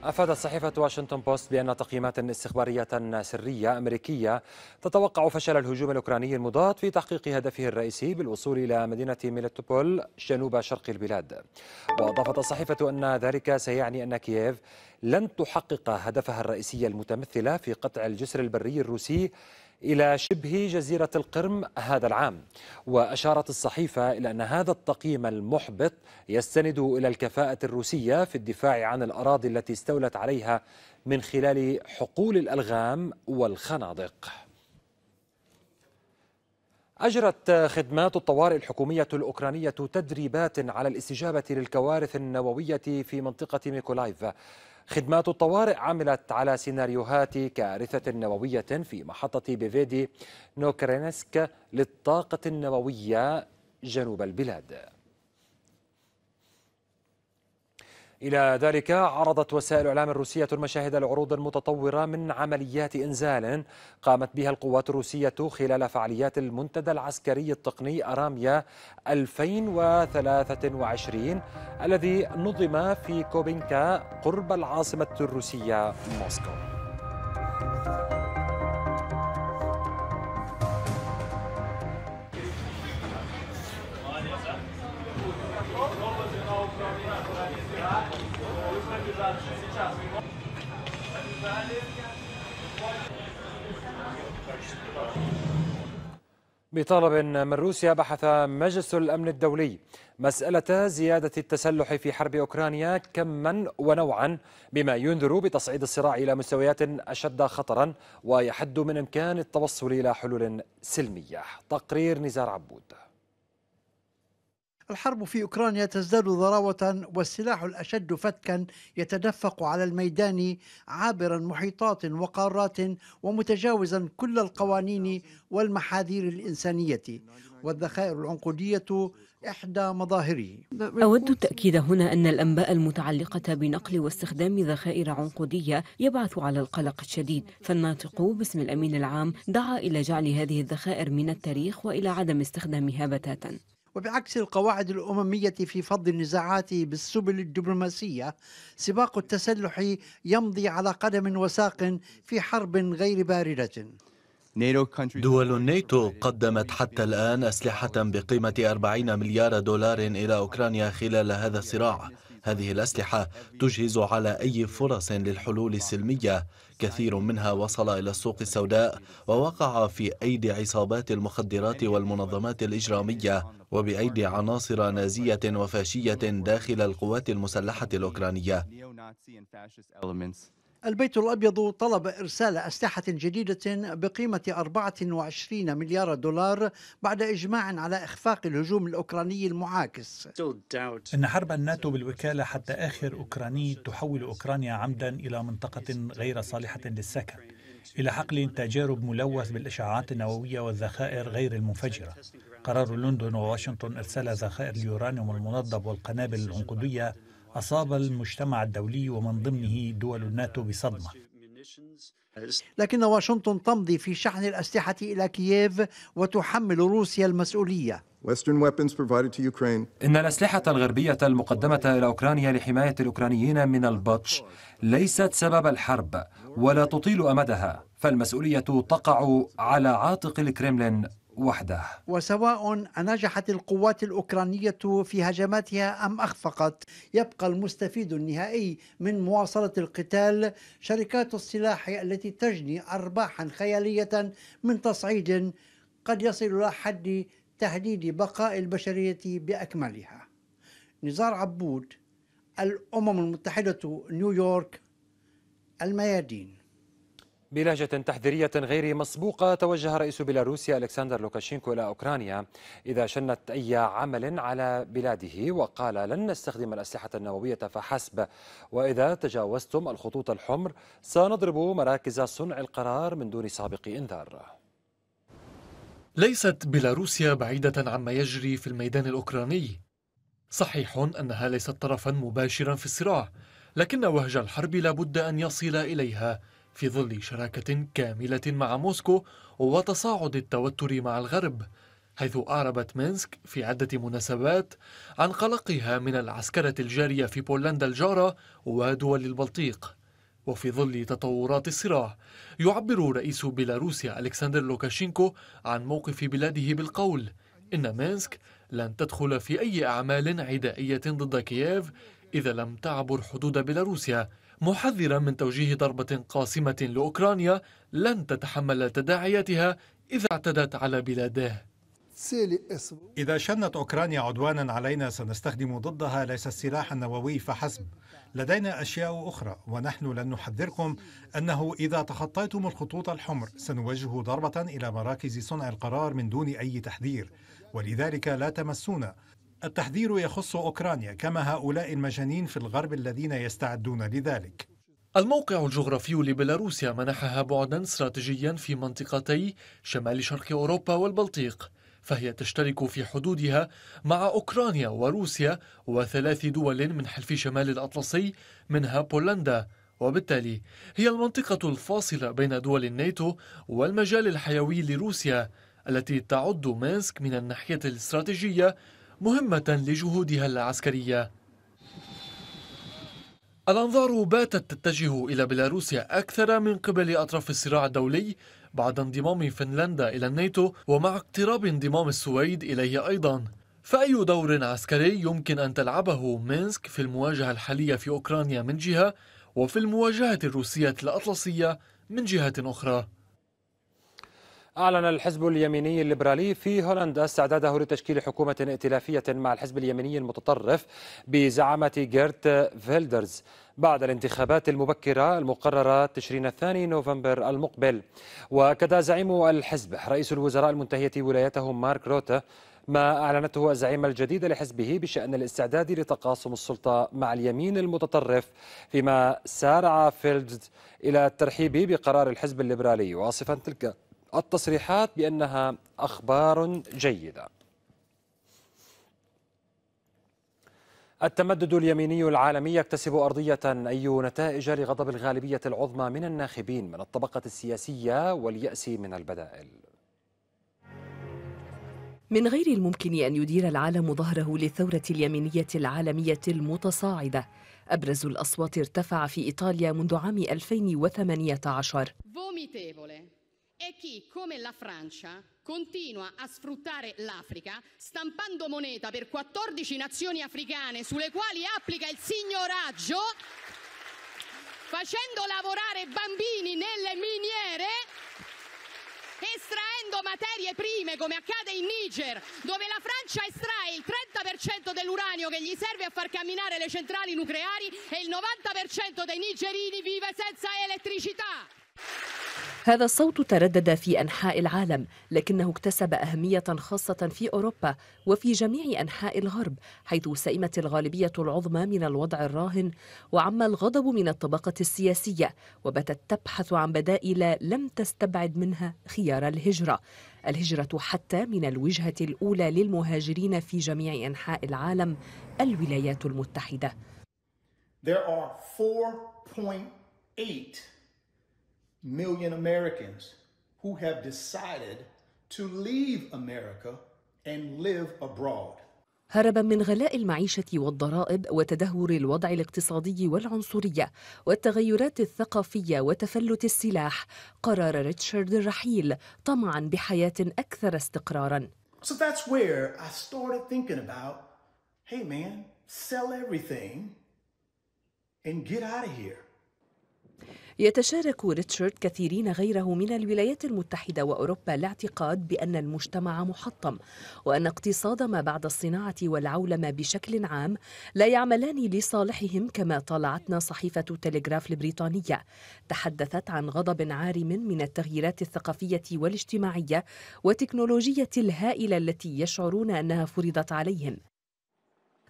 أفادت صحيفة واشنطن بوست بأن تقييمات استخبارية سرية أمريكية تتوقع فشل الهجوم الأوكراني المضاد في تحقيق هدفه الرئيسي بالوصول إلى مدينة ميلتوبول جنوب شرق البلاد وأضافت الصحيفة أن ذلك سيعني أن كييف لن تحقق هدفها الرئيسي المتمثل في قطع الجسر البري الروسي إلى شبه جزيرة القرم هذا العام وأشارت الصحيفة إلى أن هذا التقييم المحبط يستند إلى الكفاءة الروسية في الدفاع عن الأراضي التي استولت عليها من خلال حقول الألغام والخنادق أجرت خدمات الطوارئ الحكومية الأوكرانية تدريبات على الاستجابة للكوارث النووية في منطقة ميكولايف خدمات الطوارئ عملت على سيناريوهات كارثة نووية في محطة بيفيدي نوكرينسك للطاقة النووية جنوب البلاد إلى ذلك عرضت وسائل الإعلام الروسية المشاهد العروض المتطورة من عمليات إنزال قامت بها القوات الروسية خلال فعاليات المنتدى العسكري التقني أراميا 2023 الذي نظم في كوبينكا قرب العاصمة الروسية موسكو. بطلب من روسيا بحث مجلس الأمن الدولي مسألة زيادة التسلح في حرب أوكرانيا كما ونوعا بما ينذر بتصعيد الصراع إلى مستويات أشد خطرا ويحد من إمكان التوصل إلى حلول سلمية تقرير نزار عبود الحرب في اوكرانيا تزداد ضراوه والسلاح الاشد فتكا يتدفق على الميدان عابرا محيطات وقارات ومتجاوزا كل القوانين والمحاذير الانسانيه والذخائر العنقوديه احدى مظاهره. اود التاكيد هنا ان الانباء المتعلقه بنقل واستخدام ذخائر عنقوديه يبعث على القلق الشديد، فالناطق باسم الامين العام دعا الى جعل هذه الذخائر من التاريخ والى عدم استخدامها بتاتا. وبعكس القواعد الأممية في فض النزاعات بالسبل الدبلوماسية سباق التسلح يمضي على قدم وساق في حرب غير باردة دول الناتو قدمت حتى الآن أسلحة بقيمة 40 مليار دولار إلى أوكرانيا خلال هذا الصراع هذه الأسلحة تجهز على أي فرص للحلول السلمية كثير منها وصل إلى السوق السوداء ووقع في أيدي عصابات المخدرات والمنظمات الإجرامية وبأيدي عناصر نازية وفاشية داخل القوات المسلحة الأوكرانية البيت الأبيض طلب إرسال أسلحة جديدة بقيمة 24 مليار دولار بعد إجماع على إخفاق الهجوم الأوكراني المعاكس إن حرب الناتو بالوكالة حتى آخر أوكراني تحول أوكرانيا عمدا إلى منطقة غير صالحة للسكن إلى حقل تجارب ملوث بالإشعاعات النووية والذخائر غير المنفجرة قرار لندن وواشنطن إرسال ذخائر اليورانيوم المنضب والقنابل العنقودية أصاب المجتمع الدولي ومن ضمنه دول الناتو بصدمة لكن واشنطن تمضي في شحن الأسلحة إلى كييف وتحمل روسيا المسؤولية إن الأسلحة الغربية المقدمة إلى أوكرانيا لحماية الأوكرانيين من البطش ليست سبب الحرب ولا تطيل أمدها فالمسؤولية تقع على عاتق الكريملين وحده وسواء نجحت القوات الأوكرانية في هجماتها أم أخفقت يبقى المستفيد النهائي من مواصلة القتال شركات السلاح التي تجني أرباحا خيالية من تصعيد قد يصل إلى حد تهديد بقاء البشرية بأكملها نزار عبود الأمم المتحدة نيويورك الميادين بلهجة تحذيرية غير مسبوقة توجه رئيس بيلاروسيا ألكسندر لوكاشينكو إلى أوكرانيا إذا شنت أي عمل على بلاده وقال لن نستخدم الأسلحة النووية فحسب وإذا تجاوزتم الخطوط الحمر سنضرب مراكز صنع القرار من دون سابق إنذار ليست بيلاروسيا بعيدة عما يجري في الميدان الأوكراني صحيح أنها ليست طرفا مباشرا في الصراع لكن وهج الحرب لابد أن يصل إليها في ظل شراكة كاملة مع موسكو وتصاعد التوتر مع الغرب حيث أعربت مينسك في عدة مناسبات عن قلقها من العسكرة الجارية في بولندا الجارة ودول البلطيق وفي ظل تطورات الصراع يعبر رئيس بيلاروسيا ألكسندر لوكاشينكو عن موقف بلاده بالقول إن مينسك لن تدخل في أي أعمال عدائية ضد كييف إذا لم تعبر حدود بيلاروسيا محذرا من توجيه ضربة قاسمة لأوكرانيا لن تتحمل تداعياتها إذا اعتدت على بلاده إذا شنت أوكرانيا عدوانا علينا سنستخدم ضدها ليس السلاح النووي فحسب لدينا أشياء أخرى ونحن لن نحذركم أنه إذا تخطيتم الخطوط الحمر سنوجه ضربة إلى مراكز صنع القرار من دون أي تحذير ولذلك لا تمسونا التحذير يخص أوكرانيا كما هؤلاء المجانين في الغرب الذين يستعدون لذلك الموقع الجغرافي لبيلاروسيا منحها بعدا استراتيجيا في منطقتي شمال شرق أوروبا والبلطيق فهي تشترك في حدودها مع أوكرانيا وروسيا وثلاث دول من حلف شمال الأطلسي منها بولندا وبالتالي هي المنطقة الفاصلة بين دول الناتو والمجال الحيوي لروسيا التي تعد مينسك من الناحية الاستراتيجية مهمة لجهودها العسكرية الأنظار باتت تتجه إلى بيلاروسيا أكثر من قبل أطراف الصراع الدولي بعد انضمام فنلندا إلى الناتو ومع اقتراب انضمام السويد إليه أيضا فأي دور عسكري يمكن أن تلعبه مينسك في المواجهة الحالية في أوكرانيا من جهة وفي المواجهة الروسية الأطلسية من جهة أخرى أعلن الحزب اليميني الليبرالي في هولندا استعداده لتشكيل حكومة ائتلافية مع الحزب اليميني المتطرف بزعامة جيرت فيلدرز بعد الانتخابات المبكرة المقررة تشرين الثاني نوفمبر المقبل وأكد زعيم الحزب رئيس الوزراء المنتهية ولايته مارك روتا ما أعلنته الزعيم الجديد لحزبه بشأن الاستعداد لتقاسم السلطة مع اليمين المتطرف فيما سارع فيلدز إلى الترحيب بقرار الحزب الليبرالي واصفا تلك التصريحات بأنها أخبار جيدة التمدد اليميني العالمي يكتسب أرضية أي نتائج لغضب الغالبية العظمى من الناخبين من الطبقة السياسية واليأس من البدائل من غير الممكن أن يدير العالم ظهره للثورة اليمينية العالمية المتصاعدة أبرز الأصوات ارتفع في إيطاليا منذ عام 2018 è chi, come la Francia, continua a sfruttare l'Africa stampando moneta per 14 nazioni africane sulle quali applica il signoraggio, facendo lavorare bambini nelle miniere estraendo materie prime come accade in Niger, dove la Francia estrae il 30% dell'uranio che gli serve a far camminare le centrali nucleari e il 90% dei nigerini vive senza elettricità. هذا الصوت تردد في انحاء العالم لكنه اكتسب اهميه خاصه في اوروبا وفي جميع انحاء الغرب حيث سئمت الغالبيه العظمى من الوضع الراهن وعم الغضب من الطبقه السياسيه وباتت تبحث عن بدائل لم تستبعد منها خيار الهجره الهجره حتى من الوجهه الاولى للمهاجرين في جميع انحاء العالم الولايات المتحده There are 4.8 million Americans who have decided to leave America and live abroad. هربا من غلاء المعيشة والضرائب وتدهور الوضع الاقتصادي والعنصرية والتغيرات الثقافية وتفلت السلاح قرر ريتشارد الرحيل طمعا بحياة أكثر استقرارا So that's where I started thinking about, hey man, sell everything and get out of here. يتشارك ريتشارد كثيرين غيره من الولايات المتحدة وأوروبا الاعتقاد بأن المجتمع محطم وأن اقتصاد ما بعد الصناعة والعولمة بشكل عام لا يعملان لصالحهم كما طالعتنا صحيفة تلغراف البريطانية تحدثت عن غضب عارم من التغييرات الثقافية والاجتماعية وتكنولوجية الهائلة التي يشعرون أنها فرضت عليهم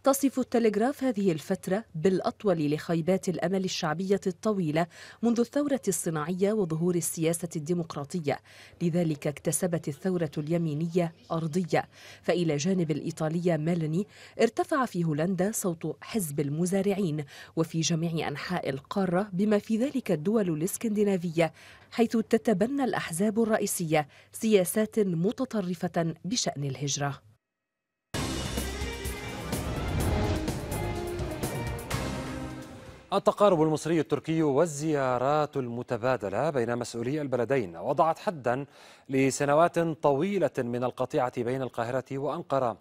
تصف التلغراف هذه الفترة بالأطول لخيبات الأمل الشعبية الطويلة منذ الثورة الصناعية وظهور السياسة الديمقراطية لذلك اكتسبت الثورة اليمينية أرضية فإلى جانب الإيطالية ميلاني ارتفع في هولندا صوت حزب المزارعين وفي جميع أنحاء القارة بما في ذلك الدول الإسكندنافية حيث تتبنى الأحزاب الرئيسية سياسات متطرفة بشأن الهجرة التقارب المصري التركي والزيارات المتبادله بين مسؤولي البلدين وضعت حدا لسنوات طويله من القطيعه بين القاهره وانقره.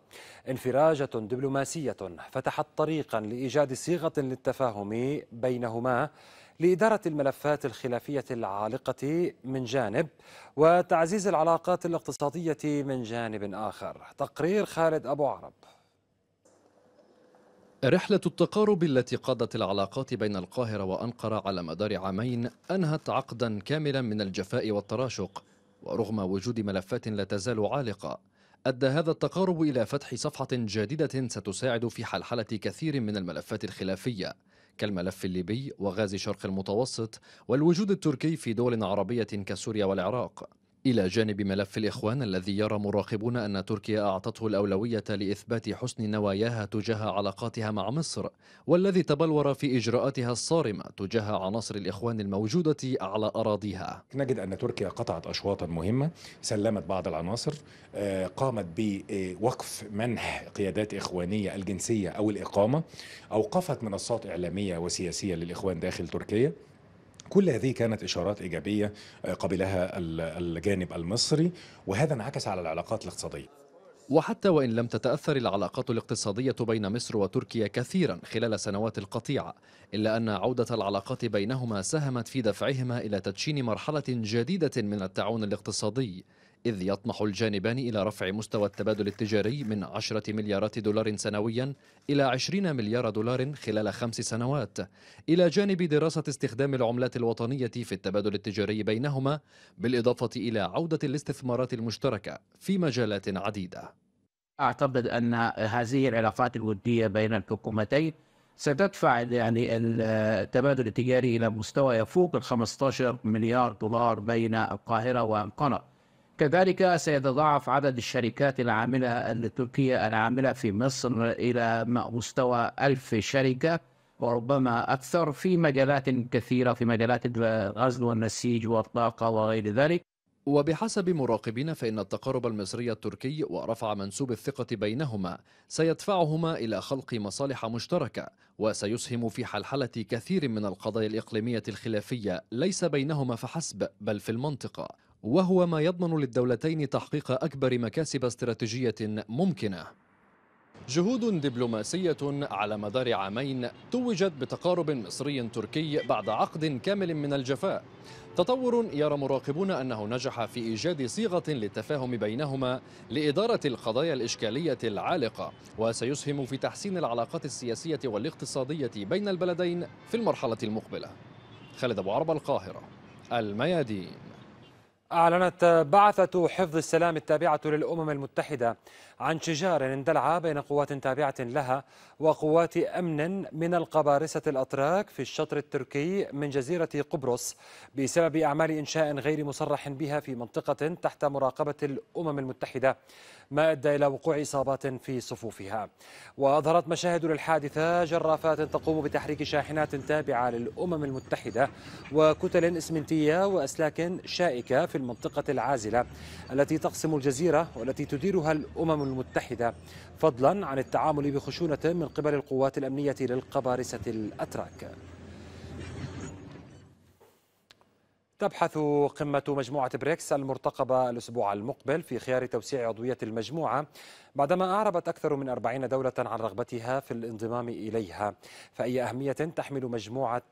انفراجه دبلوماسيه فتحت طريقا لايجاد صيغه للتفاهم بينهما لاداره الملفات الخلافيه العالقه من جانب وتعزيز العلاقات الاقتصاديه من جانب اخر. تقرير خالد ابو عرب. رحلة التقارب التي قادت العلاقات بين القاهرة وأنقرة على مدار عامين أنهت عقدا كاملا من الجفاء والتراشق ورغم وجود ملفات لا تزال عالقة أدى هذا التقارب إلى فتح صفحة جديدة ستساعد في حلحلة كثير من الملفات الخلافية كالملف الليبي وغاز شرق المتوسط والوجود التركي في دول عربية كسوريا والعراق إلى جانب ملف الإخوان الذي يرى مراقبون أن تركيا أعطته الأولوية لإثبات حسن نواياها تجاه علاقاتها مع مصر والذي تبلور في إجراءاتها الصارمة تجاه عناصر الإخوان الموجودة على أراضيها نجد أن تركيا قطعت أشواطا مهمة سلمت بعض العناصر آه، قامت بوقف منح قيادات إخوانية الجنسية أو الإقامة أوقفت منصات إعلامية وسياسية للإخوان داخل تركيا كل هذه كانت إشارات إيجابية آه، قبلها الجانب المصري وهذا انعكس على العلاقات الاقتصادية وحتى وإن لم تتأثر العلاقات الاقتصادية بين مصر وتركيا كثيرا خلال سنوات القطيعة إلا أن عودة العلاقات بينهما ساهمت في دفعهما إلى تدشين مرحلة جديدة من التعاون الاقتصادي إذ يطمح الجانبان إلى رفع مستوى التبادل التجاري من 10 مليارات دولار سنويا إلى 20 مليار دولار خلال خمس سنوات إلى جانب دراسة استخدام العملات الوطنية في التبادل التجاري بينهما بالإضافة إلى عودة الاستثمارات المشتركة في مجالات عديدة أعتقد أن هذه العلاقات الودية بين الحكومتين ستدفع يعني التبادل التجاري إلى مستوى يفوق ال 15 مليار دولار بين القاهرة وأنقرة كذلك سيتضاعف عدد الشركات العاملة التركية العاملة في مصر إلى مستوى ألف شركة وربما أكثر في مجالات كثيرة في مجالات الغزل والنسيج والطاقة وغير ذلك وبحسب مراقبين فإن التقارب المصري التركي ورفع منسوب الثقة بينهما سيدفعهما إلى خلق مصالح مشتركة وسيسهم في حلحلة كثير من القضايا الإقليمية الخلافية ليس بينهما فحسب بل في المنطقة وهو ما يضمن للدولتين تحقيق أكبر مكاسب استراتيجية ممكنة جهود دبلوماسية على مدار عامين توجت بتقارب مصري تركي بعد عقد كامل من الجفاء تطور يرى مراقبون أنه نجح في إيجاد صيغة للتفاهم بينهما لإدارة القضايا الإشكالية العالقة وسيسهم في تحسين العلاقات السياسية والاقتصادية بين البلدين في المرحلة المقبلة خالد أبو عرب القاهرة الميادين أعلنت بعثة حفظ السلام التابعة للأمم المتحدة عن شجار اندلع بين قوات تابعة لها وقوات أمن من القبارسة الأتراك في الشطر التركي من جزيرة قبرص بسبب أعمال إنشاء غير مصرح بها في منطقة تحت مراقبة الأمم المتحدة ما أدى إلى وقوع إصابات في صفوفها وأظهرت مشاهد للحادثة جرافات تقوم بتحريك شاحنات تابعة للأمم المتحدة وكتل إسمنتية وأسلاك شائكة في المنطقة العازلة التي تقسم الجزيرة والتي تديرها الأمم المتحدة المتحدة فضلا عن التعامل بخشونة من قبل القوات الأمنية للقبارسة الأتراك تبحث قمة مجموعة بريكس المرتقبة الأسبوع المقبل في خيار توسيع عضوية المجموعة بعدما أعربت أكثر من 40 دولة عن رغبتها في الانضمام إليها فأي أهمية تحمل مجموعة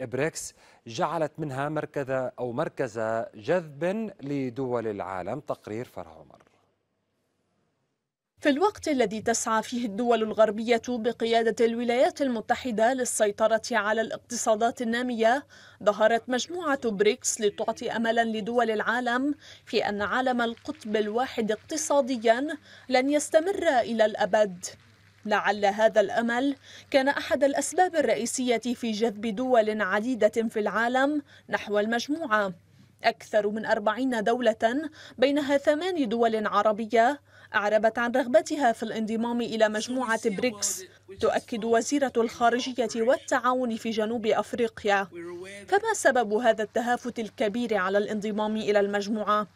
بريكس جعلت منها مركز أو مركز جذب لدول العالم تقرير فرع عمر في الوقت الذي تسعى فيه الدول الغربية بقيادة الولايات المتحدة للسيطرة على الاقتصادات النامية، ظهرت مجموعة بريكس لتعطي أملا لدول العالم في أن عالم القطب الواحد اقتصاديا لن يستمر إلى الأبد. لعل هذا الامل كان احد الاسباب الرئيسيه في جذب دول عديده في العالم نحو المجموعه اكثر من اربعين دوله بينها ثمان دول عربيه أعربت عن رغبتها في الانضمام إلى مجموعة بريكس تؤكد وزيرة الخارجية والتعاون في جنوب أفريقيا فما سبب هذا التهافت الكبير على الانضمام إلى المجموعة؟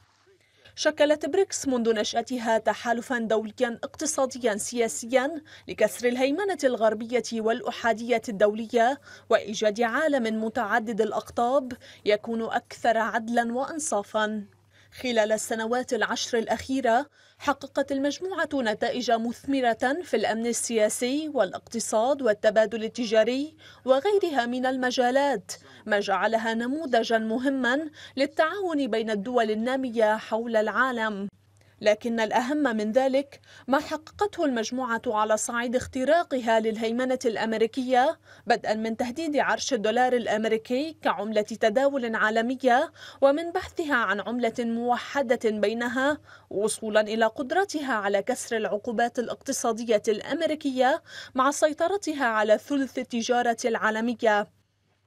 شكلت بريكس منذ نشأتها تحالفا دوليا اقتصاديا سياسيا لكسر الهيمنة الغربية والأحادية الدولية وإيجاد عالم متعدد الأقطاب يكون أكثر عدلا وإنصافا خلال السنوات العشر الأخيرة حققت المجموعة نتائج مثمرة في الأمن السياسي والاقتصاد والتبادل التجاري وغيرها من المجالات ما جعلها نموذجا مهما للتعاون بين الدول النامية حول العالم لكن الأهم من ذلك ما حققته المجموعة على صعيد اختراقها للهيمنة الأمريكية بدءا من تهديد عرش الدولار الأمريكي كعملة تداول عالمية ومن بحثها عن عملة موحدة بينها وصولا إلى قدرتها على كسر العقوبات الاقتصادية الأمريكية مع سيطرتها على ثلث التجارة العالمية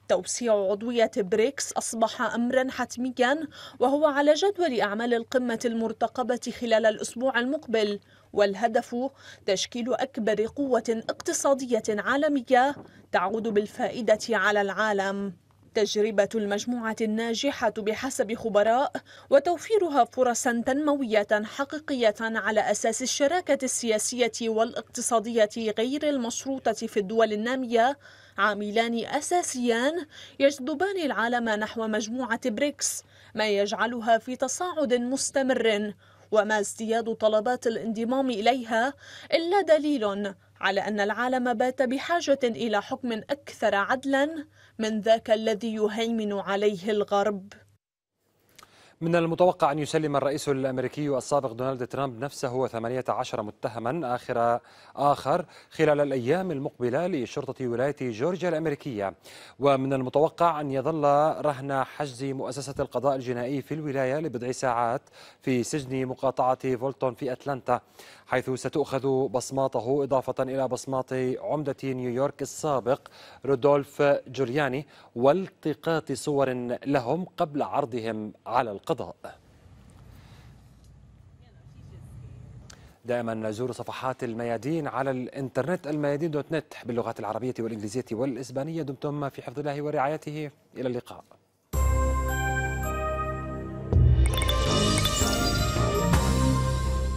توسيع عضوية بريكس أصبح أمرا حتميا وهو على جدول أعمال القمة المرتقبة خلال الأسبوع المقبل والهدف تشكيل أكبر قوة اقتصادية عالمية تعود بالفائدة على العالم تجربة المجموعة الناجحة بحسب خبراء وتوفيرها فرصا تنموية حقيقية على أساس الشراكة السياسية والاقتصادية غير المشروطة في الدول النامية عاملان أساسيان يجذبان العالم نحو مجموعة بريكس ما يجعلها في تصاعد مستمر وما ازدياد طلبات الانضمام إليها إلا دليل على أن العالم بات بحاجة إلى حكم أكثر عدلاً من ذاك الذي يهيمن عليه الغرب من المتوقع أن يسلم الرئيس الأمريكي السابق دونالد ترامب نفسه 18 متهما آخر آخر خلال الأيام المقبلة لشرطة ولاية جورجيا الأمريكية ومن المتوقع أن يظل رهن حجز مؤسسة القضاء الجنائي في الولاية لبضع ساعات في سجن مقاطعة فولتون في أتلانتا حيث ستؤخذ بصماته إضافة إلى بصمات عمدة نيويورك السابق رودولف جولياني والتقاط صور لهم قبل عرضهم على القضاء دائما زوروا صفحات الميادين على الانترنت الميادين دوت نت باللغات العربية والإنجليزية والإسبانية دمتم في حفظ الله ورعايته إلى اللقاء